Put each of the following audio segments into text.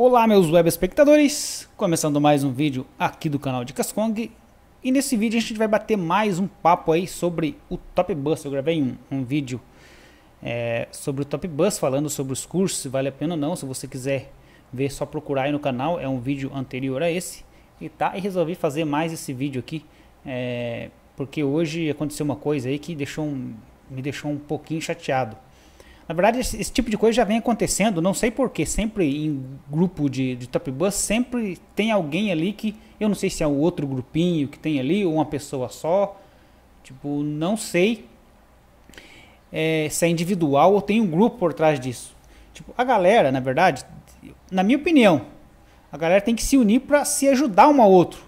Olá meus web espectadores, começando mais um vídeo aqui do canal de Kong e nesse vídeo a gente vai bater mais um papo aí sobre o Top Bus, eu gravei um, um vídeo é, sobre o Top Bus falando sobre os cursos, se vale a pena ou não, se você quiser ver só procurar aí no canal, é um vídeo anterior a esse e tá, e resolvi fazer mais esse vídeo aqui é, porque hoje aconteceu uma coisa aí que deixou um, me deixou um pouquinho chateado na verdade, esse, esse, tipo de coisa já vem acontecendo, não sei porquê. Sempre em grupo de, de top bus, sempre tem alguém ali que. Eu não sei se é um outro grupinho que tem ali, ou uma pessoa só. Tipo, não sei é, se é individual ou tem um grupo por trás disso. Tipo, a galera, na verdade, na minha opinião, a galera tem que se unir para se ajudar um ao outro.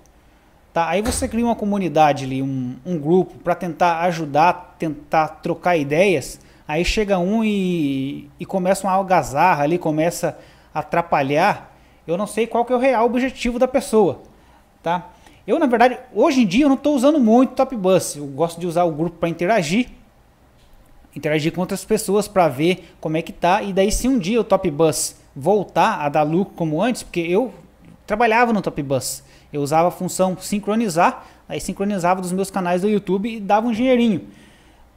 Tá? Aí você cria uma comunidade ali, um, um grupo, para tentar ajudar, tentar trocar ideias Aí chega um e, e começa uma algazarra ali, começa a atrapalhar. Eu não sei qual que é o real objetivo da pessoa, tá? Eu, na verdade, hoje em dia eu não estou usando muito Top Bus. Eu gosto de usar o grupo para interagir, interagir com outras pessoas para ver como é que tá. E daí, se um dia o Top Bus voltar a dar lucro como antes, porque eu trabalhava no Top Bus, eu usava a função sincronizar, aí sincronizava dos meus canais do YouTube e dava um dinheirinho,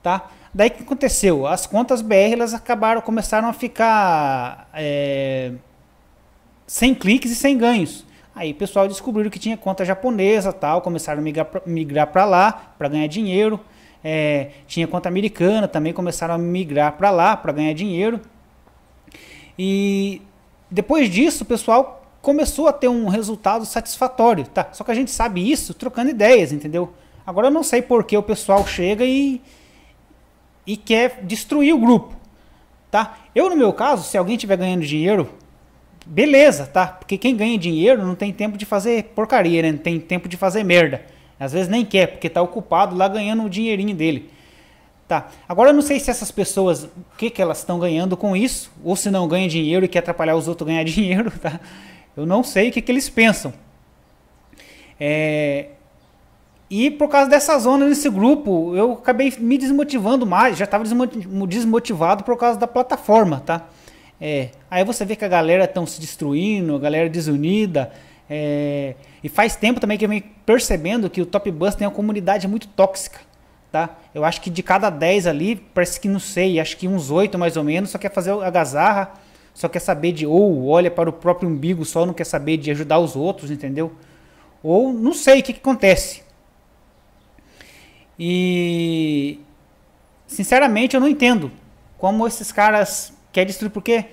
tá? Daí o que aconteceu? As contas BR elas acabaram, começaram a ficar é, sem cliques e sem ganhos. Aí o pessoal descobriu que tinha conta japonesa tal, começaram a migrar, migrar para lá para ganhar dinheiro. É, tinha conta americana também, começaram a migrar para lá para ganhar dinheiro. E depois disso, o pessoal começou a ter um resultado satisfatório, tá? Só que a gente sabe isso trocando ideias, entendeu? Agora eu não sei por que o pessoal chega e e quer destruir o grupo, tá? Eu no meu caso, se alguém tiver ganhando dinheiro, beleza, tá? Porque quem ganha dinheiro não tem tempo de fazer porcaria, né? Não tem tempo de fazer merda. Às vezes nem quer, porque tá ocupado lá ganhando o dinheirinho dele. Tá. Agora eu não sei se essas pessoas, o que, que elas estão ganhando com isso, ou se não ganha dinheiro e quer atrapalhar os outros ganhar dinheiro, tá? Eu não sei o que, que eles pensam. É, e por causa dessa zona nesse grupo, eu acabei me desmotivando mais, já estava desmotivado por causa da plataforma, tá? É, aí você vê que a galera estão se destruindo, a galera desunida. É, e faz tempo também que eu venho percebendo que o Top Bus tem uma comunidade muito tóxica. Tá? Eu acho que de cada 10 ali, parece que não sei, acho que uns 8 mais ou menos, só quer fazer gazarra só quer saber de ou olha para o próprio umbigo, só não quer saber de ajudar os outros, entendeu? Ou não sei o que, que acontece. E sinceramente eu não entendo como esses caras querem destruir, porque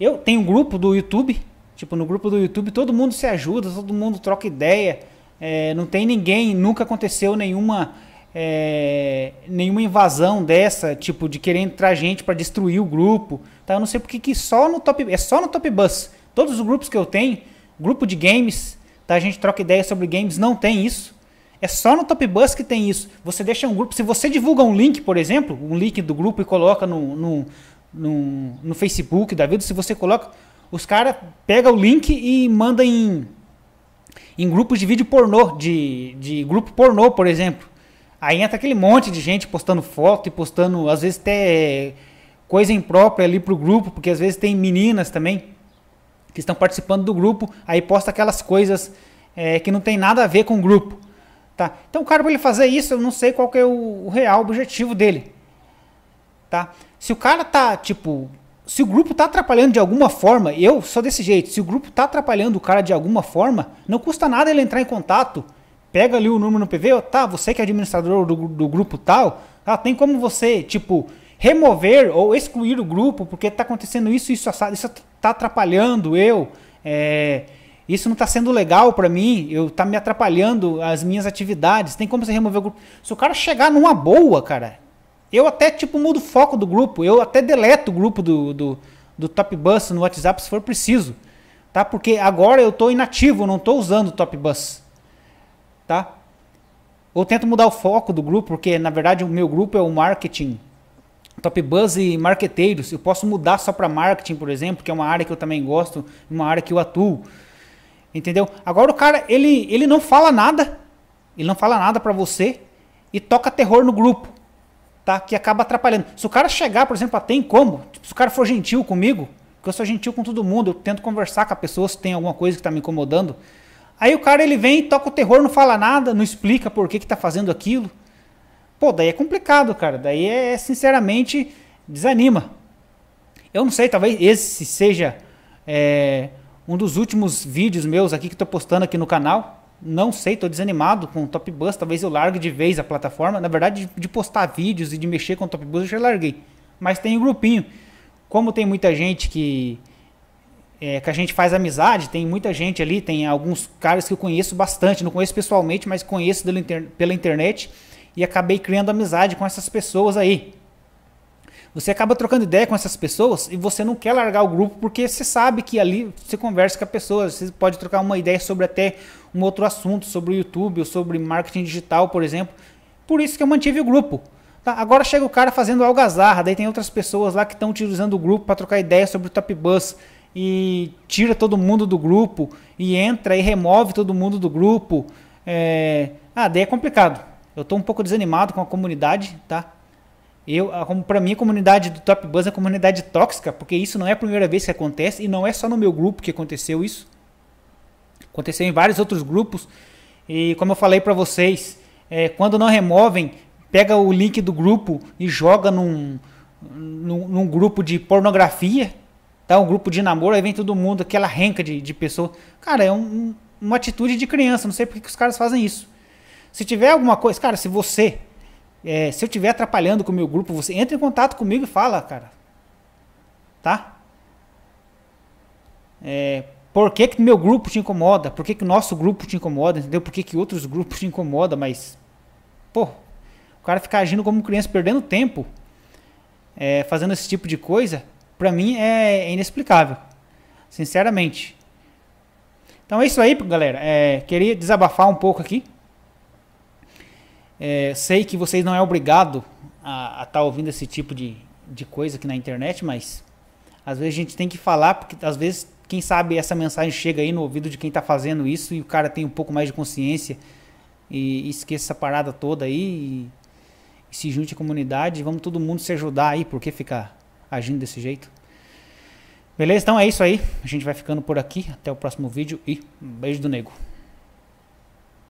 eu tenho um grupo do YouTube, tipo, no grupo do YouTube todo mundo se ajuda, todo mundo troca ideia, é, não tem ninguém, nunca aconteceu nenhuma é, nenhuma invasão dessa, tipo, de querer entrar gente para destruir o grupo. Tá? Eu não sei porque que só no Top, é só no Top Bus. Todos os grupos que eu tenho, grupo de games, tá? a gente troca ideia sobre games, não tem isso. É só no Top Bus que tem isso. Você deixa um grupo. Se você divulga um link, por exemplo, um link do grupo e coloca no, no, no, no Facebook da vida, se você coloca. Os caras pegam o link e mandam em, em grupos de vídeo pornô, de, de grupo pornô, por exemplo. Aí entra aquele monte de gente postando foto e postando, às vezes, até coisa imprópria ali pro grupo, porque às vezes tem meninas também que estão participando do grupo, aí posta aquelas coisas é, que não tem nada a ver com o grupo. Tá? Então, o cara, para ele fazer isso, eu não sei qual é o, o, real objetivo dele. Tá? Se o cara tá, tipo, se o grupo tá atrapalhando de alguma forma, eu sou desse jeito, se o grupo tá atrapalhando o cara de alguma forma, não custa nada ele entrar em contato, pega ali o número no PV, ó, tá, você que é administrador do, do grupo tal, tá, tem como você, tipo, remover ou excluir o grupo, porque tá acontecendo isso, isso, isso tá atrapalhando eu, é isso não está sendo legal para mim, eu tá me atrapalhando as minhas atividades. Tem como você remover o grupo? Se o cara chegar numa boa, cara, eu até tipo mudo o foco do grupo, eu até deleto o grupo do, do, do Top Bus no WhatsApp se for preciso, tá? Porque agora eu estou inativo, não estou usando o Top Bus, tá? Ou tento mudar o foco do grupo, porque na verdade o meu grupo é o marketing Top Buzz e marqueteiros. Eu posso mudar só para marketing, por exemplo, que é uma área que eu também gosto, uma área que eu atuo. Entendeu? Agora o cara, ele, ele não fala nada. Ele não fala nada para você e toca terror no grupo. Tá? Que acaba atrapalhando. Se o cara chegar, por exemplo, ah, tem como? Tipo, se o cara for gentil comigo, porque eu sou gentil com todo mundo, eu tento conversar com a pessoa se tem alguma coisa que está me incomodando. Aí o cara ele vem, toca o terror, não fala nada, não explica por que está fazendo aquilo. Pô, daí é complicado, cara. Daí é, é, sinceramente, desanima. Eu não sei, talvez esse seja. É um dos últimos vídeos meus aqui que estou postando aqui no canal. Não sei, estou desanimado com o Top Bus. Talvez eu largue de vez a plataforma. Na verdade, de postar vídeos e de mexer com o Top Bus, eu já larguei. Mas tem um grupinho. Como tem muita gente que. É, que a gente faz amizade, tem muita gente ali, tem alguns caras que eu conheço bastante, não conheço pessoalmente, mas conheço pela internet e acabei criando amizade com essas pessoas aí. Você acaba trocando ideia com essas pessoas e você não quer largar o grupo porque você sabe que ali você conversa com a pessoa, você pode trocar uma ideia sobre até um outro assunto, sobre o YouTube ou sobre marketing digital, por exemplo. Por isso que eu mantive o grupo. Tá? Agora chega o cara fazendo algazarra, daí tem outras pessoas lá que estão utilizando o grupo para trocar ideia sobre o Top Bus e tira todo mundo do grupo e entra e remove todo mundo do grupo. É... Ah, daí é complicado. Eu estou um pouco desanimado com a comunidade, tá? Eu, para mim, a comunidade do Top Buzz é uma comunidade tóxica, porque isso não é a primeira vez que acontece e não é só no meu grupo que aconteceu isso. Aconteceu em vários outros grupos e, como eu falei para vocês, é, quando não removem, pega o link do grupo e joga num, num, num, grupo de pornografia, tá? um grupo de namoro, aí vem todo mundo, aquela renca de, de pessoa. Cara, é um, uma atitude de criança, não sei porque que os caras fazem isso. Se tiver alguma coisa, cara, se você é, se eu estiver atrapalhando com o meu grupo, você entra em contato comigo e fala, cara. Tá? É, por que que meu grupo te incomoda? Por que que nosso grupo te incomoda? Entendeu? Por que que outros grupos te incomoda? Mas, pô, o cara ficar agindo como criança, perdendo tempo, é, fazendo esse tipo de coisa, pra mim é inexplicável. Sinceramente. Então é isso aí, galera. É, queria desabafar um pouco aqui. É, sei que vocês não é obrigado a estar tá ouvindo esse tipo de, de coisa aqui na internet, mas às vezes a gente tem que falar, porque às vezes, quem sabe essa mensagem chega aí no ouvido de quem está fazendo isso e o cara tem um pouco mais de consciência e, e esqueça essa parada toda aí e, e se junte à comunidade. Vamos todo mundo se ajudar aí, porque ficar agindo desse jeito? Beleza? Então é isso aí. A gente vai ficando por aqui. Até o próximo vídeo e um beijo do nego.